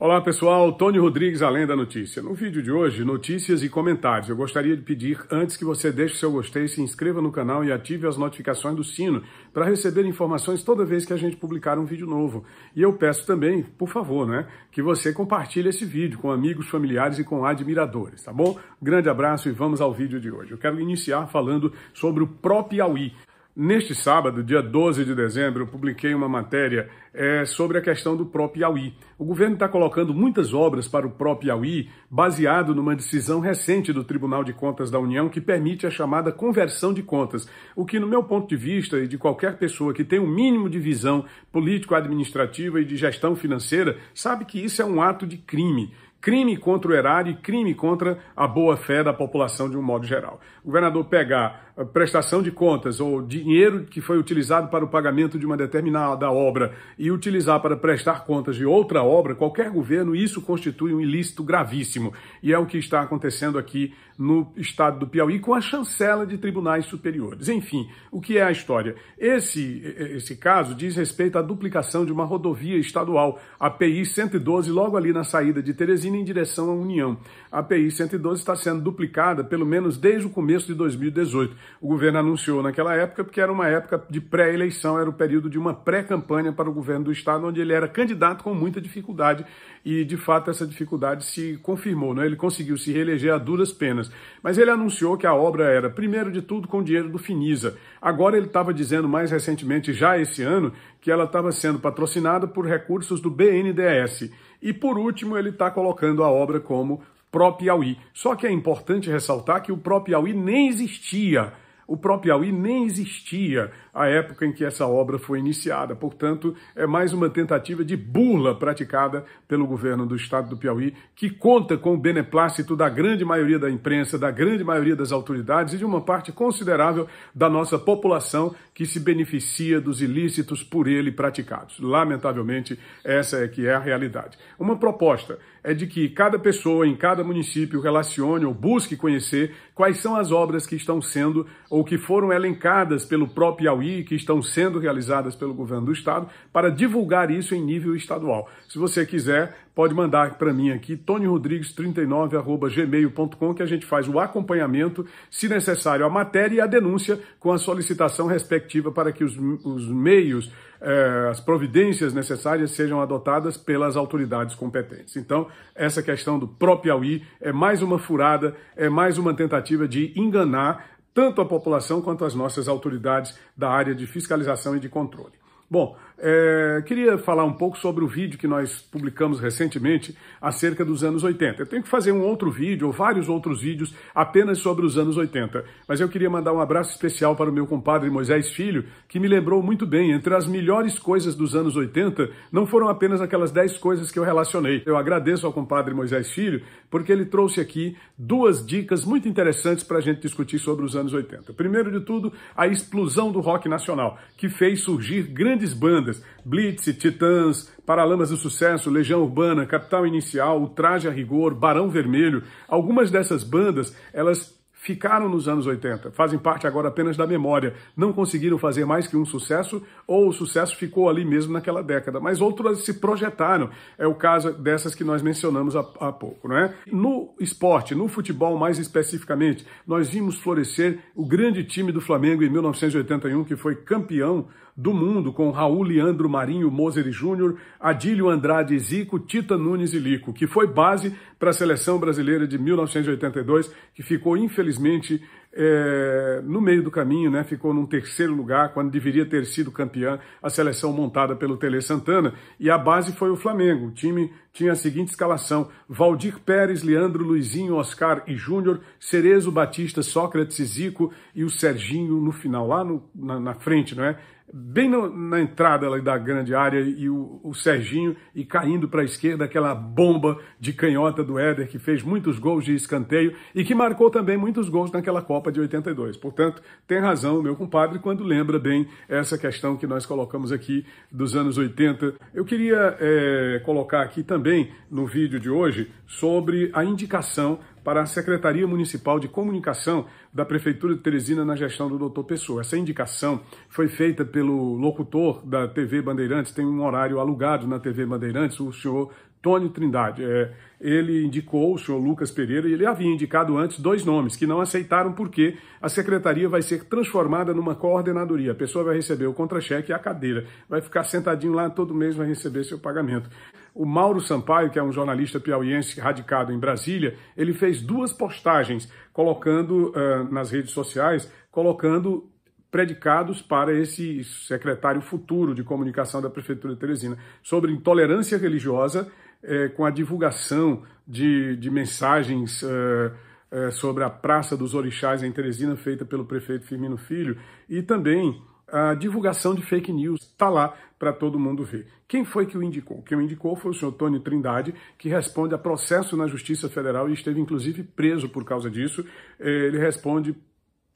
Olá pessoal, Tony Rodrigues, Além da Notícia. No vídeo de hoje, notícias e comentários. Eu gostaria de pedir, antes que você deixe seu gostei, se inscreva no canal e ative as notificações do sino para receber informações toda vez que a gente publicar um vídeo novo. E eu peço também, por favor, né, que você compartilhe esse vídeo com amigos, familiares e com admiradores, tá bom? Grande abraço e vamos ao vídeo de hoje. Eu quero iniciar falando sobre o próprio Piauí. Neste sábado, dia 12 de dezembro, eu publiquei uma matéria é, sobre a questão do próprio Piauí. O governo está colocando muitas obras para o próprio Piauí, baseado numa decisão recente do Tribunal de Contas da União que permite a chamada conversão de contas, o que, no meu ponto de vista e de qualquer pessoa que tem um mínimo de visão político-administrativa e de gestão financeira, sabe que isso é um ato de crime crime contra o erário e crime contra a boa-fé da população de um modo geral. O governador pegar prestação de contas ou dinheiro que foi utilizado para o pagamento de uma determinada obra e utilizar para prestar contas de outra obra, qualquer governo, isso constitui um ilícito gravíssimo. E é o que está acontecendo aqui no estado do Piauí com a chancela de tribunais superiores. Enfim, o que é a história? Esse, esse caso diz respeito à duplicação de uma rodovia estadual, a PI 112, logo ali na saída de Teresina em direção à União. A PI 112 está sendo duplicada pelo menos desde o começo de 2018 o governo anunciou naquela época, porque era uma época de pré-eleição, era o período de uma pré-campanha para o governo do Estado, onde ele era candidato com muita dificuldade e, de fato, essa dificuldade se confirmou. Né? Ele conseguiu se reeleger a duras penas. Mas ele anunciou que a obra era, primeiro de tudo, com dinheiro do Finisa. Agora ele estava dizendo mais recentemente, já esse ano, que ela estava sendo patrocinada por recursos do BNDES. E, por último, ele está colocando a obra como pró-Piauí. Só que é importante ressaltar que o próprio piauí nem existia o próprio Piauí nem existia à época em que essa obra foi iniciada, portanto, é mais uma tentativa de burla praticada pelo governo do estado do Piauí, que conta com o beneplácito da grande maioria da imprensa, da grande maioria das autoridades e de uma parte considerável da nossa população que se beneficia dos ilícitos por ele praticados. Lamentavelmente, essa é que é a realidade. Uma proposta é de que cada pessoa em cada município relacione ou busque conhecer quais são as obras que estão sendo ou que foram elencadas pelo próprio AUI que estão sendo realizadas pelo governo do estado, para divulgar isso em nível estadual. Se você quiser, pode mandar para mim aqui, tonyrodrigues39.gmail.com, que a gente faz o acompanhamento, se necessário, a matéria e a denúncia com a solicitação respectiva para que os, os meios, eh, as providências necessárias sejam adotadas pelas autoridades competentes. Então, essa questão do próprio AUI é mais uma furada, é mais uma tentativa de enganar tanto a população quanto as nossas autoridades da área de fiscalização e de controle. Bom, é, queria falar um pouco sobre o vídeo que nós publicamos recentemente acerca dos anos 80. Eu tenho que fazer um outro vídeo ou vários outros vídeos apenas sobre os anos 80, mas eu queria mandar um abraço especial para o meu compadre Moisés Filho, que me lembrou muito bem, entre as melhores coisas dos anos 80, não foram apenas aquelas 10 coisas que eu relacionei. Eu agradeço ao compadre Moisés Filho, porque ele trouxe aqui duas dicas muito interessantes para a gente discutir sobre os anos 80. Primeiro de tudo, a explosão do rock nacional, que fez surgir grandes bandas bandas, Blitz, Titãs, Paralamas do Sucesso, Legião Urbana, Capital Inicial, Traje a Rigor, Barão Vermelho, algumas dessas bandas, elas ficaram nos anos 80, fazem parte agora apenas da memória, não conseguiram fazer mais que um sucesso, ou o sucesso ficou ali mesmo naquela década, mas outras se projetaram. É o caso dessas que nós mencionamos há, há pouco, é? No esporte, no futebol mais especificamente, nós vimos florescer o grande time do Flamengo em 1981, que foi campeão do mundo com Raul Leandro Marinho Moser Júnior, Adílio Andrade Zico, Tita Nunes e Lico, que foi base para a seleção brasileira de 1982, que ficou infelizmente é, no meio do caminho, né, ficou num terceiro lugar, quando deveria ter sido campeã a seleção montada pelo Tele Santana, e a base foi o Flamengo. O time tinha a seguinte escalação: Valdir Pérez, Leandro, Luizinho, Oscar e Júnior, Cerezo, Batista, Sócrates e Zico e o Serginho no final, lá no, na, na frente, não é? bem no, na entrada da grande área e o, o Serginho e caindo para a esquerda aquela bomba de canhota do Éder que fez muitos gols de escanteio e que marcou também muitos gols naquela Copa de 82. Portanto, tem razão meu compadre quando lembra bem essa questão que nós colocamos aqui dos anos 80. Eu queria é, colocar aqui também no vídeo de hoje sobre a indicação para a Secretaria Municipal de Comunicação da Prefeitura de Teresina na gestão do Dr. Pessoa. Essa indicação foi feita pelo locutor da TV Bandeirantes, tem um horário alugado na TV Bandeirantes, o senhor Tony Trindade. É, ele indicou o senhor Lucas Pereira e ele havia indicado antes dois nomes que não aceitaram porque a secretaria vai ser transformada numa coordenadoria. A pessoa vai receber o contra-cheque e a cadeira. Vai ficar sentadinho lá todo mês, vai receber seu pagamento. O Mauro Sampaio, que é um jornalista piauiense radicado em Brasília, ele fez duas postagens colocando uh, nas redes sociais, colocando predicados para esse secretário futuro de comunicação da Prefeitura de Teresina, sobre intolerância religiosa é, com a divulgação de, de mensagens é, é, sobre a Praça dos Orixás em Teresina, feita pelo prefeito Firmino Filho, e também a divulgação de fake news está lá para todo mundo ver. Quem foi que o indicou? Quem o indicou foi o senhor Tony Trindade, que responde a processo na Justiça Federal e esteve inclusive preso por causa disso. É, ele responde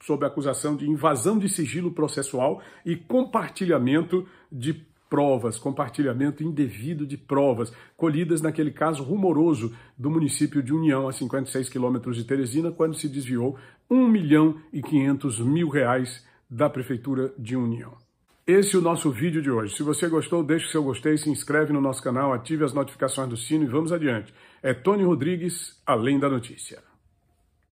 sob acusação de invasão de sigilo processual e compartilhamento de provas, compartilhamento indevido de provas, colhidas naquele caso rumoroso do município de União, a 56 quilômetros de Teresina, quando se desviou 1 milhão e 500 mil reais da Prefeitura de União. Esse é o nosso vídeo de hoje. Se você gostou, deixe seu gostei, se inscreve no nosso canal, ative as notificações do sino e vamos adiante. É Tony Rodrigues, Além da Notícia.